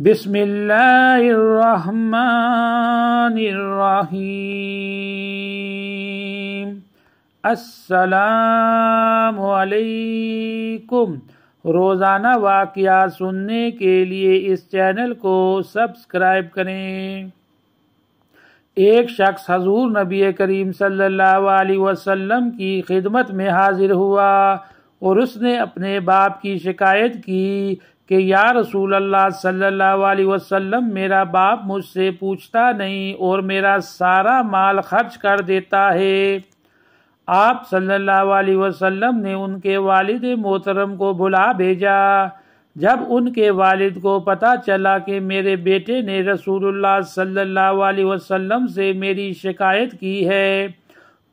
बिस्मिल्लाहिर्रहमानिर्रहीम अस्सलाम रोज़ाना वाक़ सुनने के लिए इस चैनल को सब्सक्राइब करें एक शख्स हजूर नबी करीम सल्लल्लाहु अलैहि वसल्लम की खिदमत में हाजिर हुआ और उसने अपने बाप की शिकायत की कि या रसूल अल्लाह सल्लल्लाहु अलैहि वसल्लम मेरा बाप मुझसे पूछता नहीं और मेरा सारा माल खर्च कर देता है आप सल्लल्लाहु अलैहि वसल्लम ने उनके वालिद मोहतरम को बुला भेजा जब उनके वालिद को पता चला कि मेरे बेटे ने रसूलुल्लाह सल्लल्लाहु अलैहि वसल्लम से मेरी शिकायत की है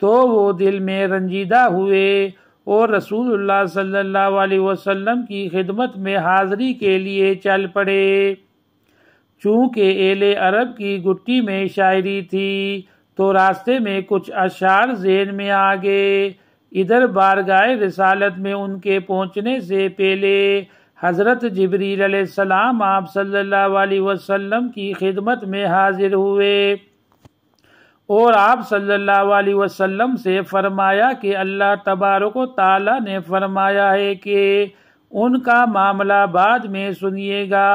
तो वो दिल में रंजीदा हुए और रसूल सल्ला वसम की खिदमत में हाज़री के लिए चल पड़े चूँकि एले अरब की गुट्टी में शायरी थी तो रास्ते में कुछ अशार जेन में आ गए इधर बारगाह रसालत में उनके पहुँचने से पहले हज़रत जबरील सलाम आप सल्ला वसम की खिदमत में हाजिर हुए और आप सल्लल्लाहु अलैहि वसल्लम से फरमाया कि अल्लाह तबारक ताला ने फरमाया है कि उनका मामला बाद में सुनिएगा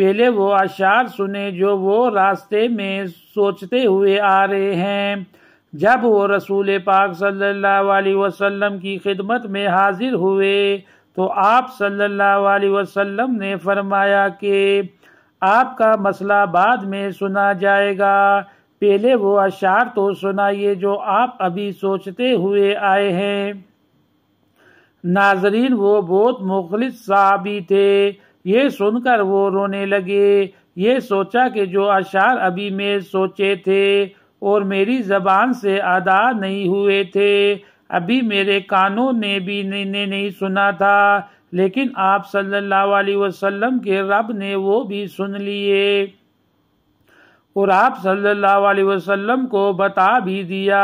पहले वो अशार सुने जो वो रास्ते में सोचते हुए आ रहे हैं जब वो रसूल पाक सल्लल्लाहु अलैहि वसल्लम की खिदमत में हाजिर हुए तो आप सल्लल्लाहु अलैहि वसल्लम ने फरमाया कि आपका मसला बाद में सुना जाएगा पहले वो अशार तो सुनाइए जो आप अभी सोचते हुए आए हैं नाजरीन वो बहुत मुखलिस साबी थे ये सुनकर वो रोने लगे ये सोचा कि जो अशार अभी मैं सोचे थे और मेरी जबान से अदा नहीं हुए थे अभी मेरे कानों ने भी ने नहीं सुना था लेकिन आप सल्लल्लाहु अलैहि वसल्लम के रब ने वो भी सुन लिए और आप सल्लल्लाहु अलैहि वसल्लम को बता भी दिया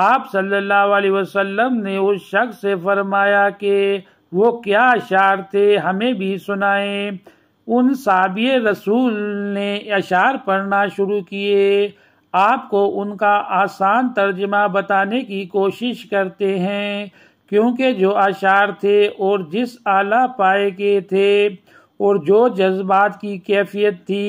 आप सल्लल्लाहु अलैहि वसल्लम ने उस शख्स से फरमाया कि वो क्या अशार थे हमें भी सुनाए उन साबिय रसूल ने अशार पढ़ना शुरू किए आपको उनका आसान तर्जमा बताने की कोशिश करते हैं क्योंकि जो अशार थे और जिस आला पाए के थे और जो जज्बात की कैफियत थी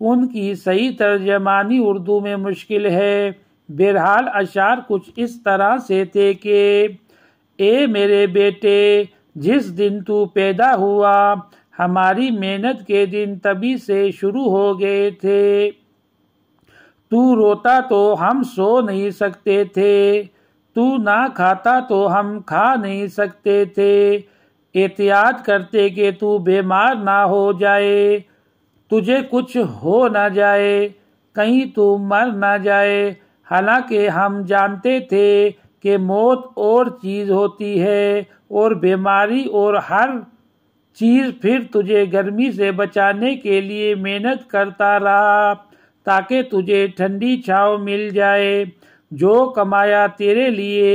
उनकी सही तर्जमानी उर्दू में मुश्किल है बहरहाल अशार कुछ इस तरह से थे कि ए मेरे बेटे जिस दिन तू पैदा हुआ हमारी मेहनत के दिन तभी से शुरू हो गए थे तू रोता तो हम सो नहीं सकते थे तू ना खाता तो हम खा नहीं सकते थे एहतियात करते कि तू बीमार ना हो जाए तुझे कुछ हो ना जाए कहीं तू मर ना जाए हालांकि हम जानते थे कि मौत और चीज़ होती है और बीमारी और हर चीज़ फिर तुझे गर्मी से बचाने के लिए मेहनत करता रहा ताकि तुझे ठंडी छाँव मिल जाए जो कमाया तेरे लिए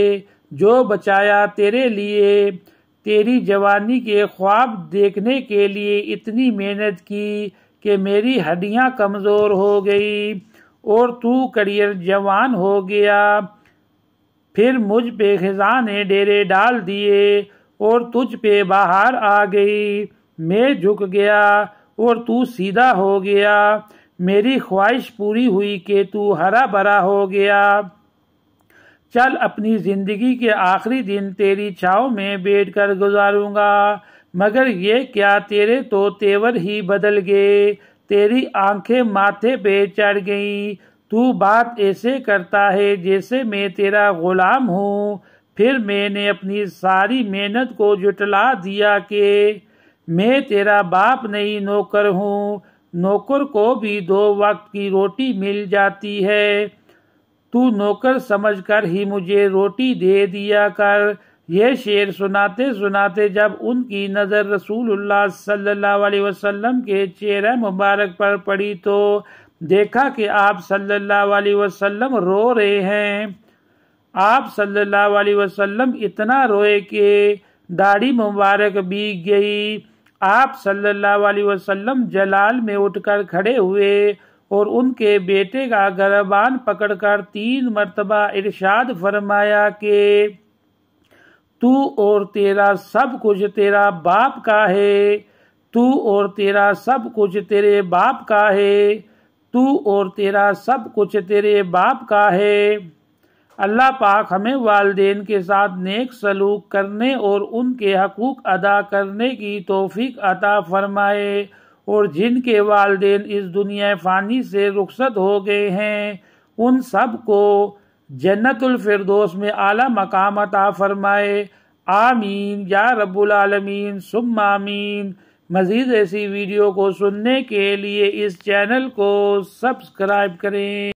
जो बचाया तेरे लिए तेरी जवानी के ख्वाब देखने के लिए इतनी मेहनत की कि मेरी हड्डियाँ कमज़ोर हो गई और तू करियर जवान हो गया फिर मुझ पे ने डेरे डाल दिए और तुझ पे बाहर आ गई मैं झुक गया और तू सीधा हो गया मेरी ख्वाहिश पूरी हुई कि तू हरा भरा हो गया चल अपनी ज़िंदगी के आखिरी दिन तेरी छाव में बैठकर गुजारूंगा मगर ये क्या तेरे तो तेवर ही बदल गए तेरी आंखें माथे पे चढ़ गई तू बात ऐसे करता है जैसे मैं तेरा गुलाम हूँ फिर मैंने अपनी सारी मेहनत को जुटला दिया कि मैं तेरा बाप नहीं नौकर हूँ नौकर को भी दो वक्त की रोटी मिल जाती है तू नौकर समझकर ही मुझे रोटी दे दिया कर यह शेर सुनाते सुनाते जब उनकी नज़र रसूलुल्लाह सल्लल्लाहु अलैहि वसल्लम के चेहरे मुबारक पर पड़ी तो देखा कि आप सल्लल्लाहु अलैहि वसल्लम रो रहे हैं आप सल्लल्लाहु अलैहि वसल्लम इतना रोए कि दाढ़ी मुबारक बीग गई आप सल्लल्लाहु अलैहि वसल्लम जलाल में उठकर खड़े हुए और उनके बेटे का गरबान पकड़कर तीन मरतबा इरशाद फरमाया कि तू और तेरा सब कुछ तेरा बाप का है तू और तेरा सब कुछ तेरे बाप का है तू और तेरा सब कुछ तेरे बाप का है अल्लाह पाक हमें वालदेन के साथ नेक सलूक करने और उनके हकूक अदा करने की तोफ़ी अता फरमाए और जिनके वालदेन इस दुनिया फ़ानी से रुखसत हो गए हैं उन सब को जन्नतफरदोस में आला मकाम अता फरमाए आमीन या रबालमीन सुम आमीन मज़ीद ऐसी वीडियो को सुनने के लिए इस चैनल को सब्सक्राइब करें